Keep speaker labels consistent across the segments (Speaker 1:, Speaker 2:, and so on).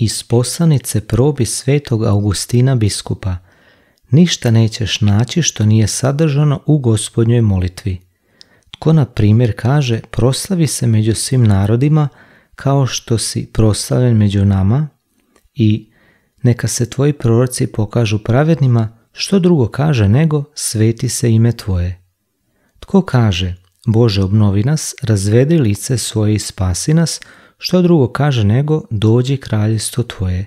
Speaker 1: iz poslanice probi svetog Augustina biskupa. Ništa nećeš naći što nije sadržano u gospodnjoj molitvi. Tko na primjer kaže proslavi se među svim narodima kao što si proslavljen među nama i neka se tvoji proroci pokažu pravednima, što drugo kaže nego sveti se ime tvoje. Tko kaže Bože obnovi nas, razvedi lice svoje i spasi nas, što drugo kaže nego dođi kraljestvo tvoje.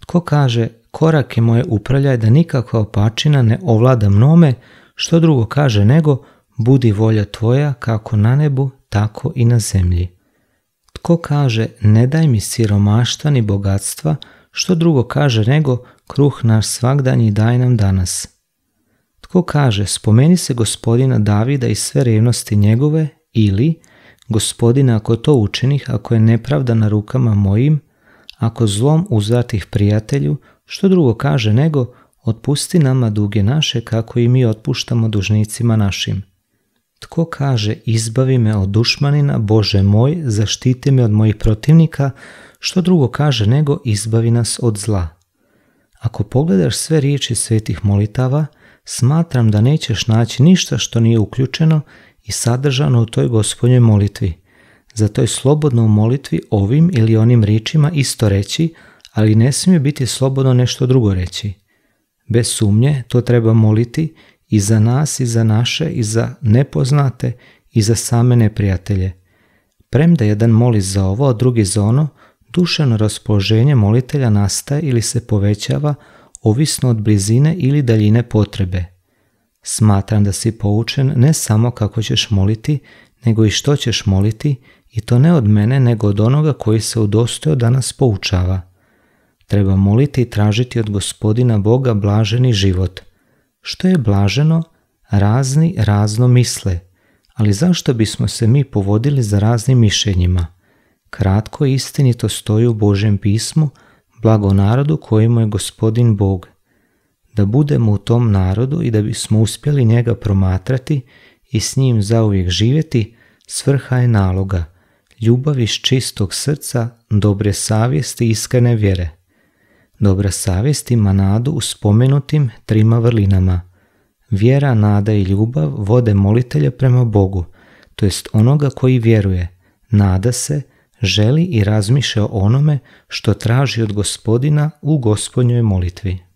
Speaker 1: Tko kaže korake moje upravljaj da nikakva opačina ne ovlada mnome, što drugo kaže nego budi volja tvoja kako na nebu, tako i na zemlji. Tko kaže ne daj mi siromaštva ni bogatstva, što drugo kaže nego kruh naš svakdanji daj nam danas. Tko kaže spomeni se gospodina Davida i sve revnosti njegove ili – Gospodine, ako to učinih, ako je nepravda na rukama mojim, ako zlom uzvratih prijatelju, što drugo kaže nego otpusti nama duge naše kako i mi otpuštamo dužnicima našim. Tko kaže izbavi me od dušmanina, Bože moj, zaštiti me od mojih protivnika, što drugo kaže nego izbavi nas od zla. Ako pogledaš sve riječi svetih molitava, smatram da nećeš naći ništa što nije uključeno i sadržano u toj gospodnjoj molitvi. Zato je slobodno u molitvi ovim ili onim riječima isto reći, ali ne smije biti slobodno nešto drugo reći. Bez sumnje to treba moliti i za nas i za naše i za nepoznate i za same neprijatelje. Premda jedan moli za ovo, a drugi za ono, dušeno raspoloženje molitelja nastaje ili se povećava ovisno od blizine ili daljine potrebe – Smatram da si poučen ne samo kako ćeš moliti, nego i što ćeš moliti i to ne od mene nego od onoga koji se udostojao danas poučava. Treba moliti i tražiti od gospodina Boga blaženi život. Što je blaženo? Razni razno misle. Ali zašto bismo se mi povodili za raznim mišljenjima? Kratko i istinito stoji u Božjem pismu, blago narodu kojemu je gospodin Bog da budemo u tom narodu i da bismo uspjeli njega promatrati i s njim zauvijek živjeti, svrha je naloga, ljubav iz čistog srca, dobre savjesti i iskrene vjere. Dobra savjest ima nadu u spomenutim trima vrlinama. Vjera, nada i ljubav vode molitelja prema Bogu, to jest onoga koji vjeruje, nada se, želi i razmišlja o onome što traži od gospodina u gospodnjoj molitvi.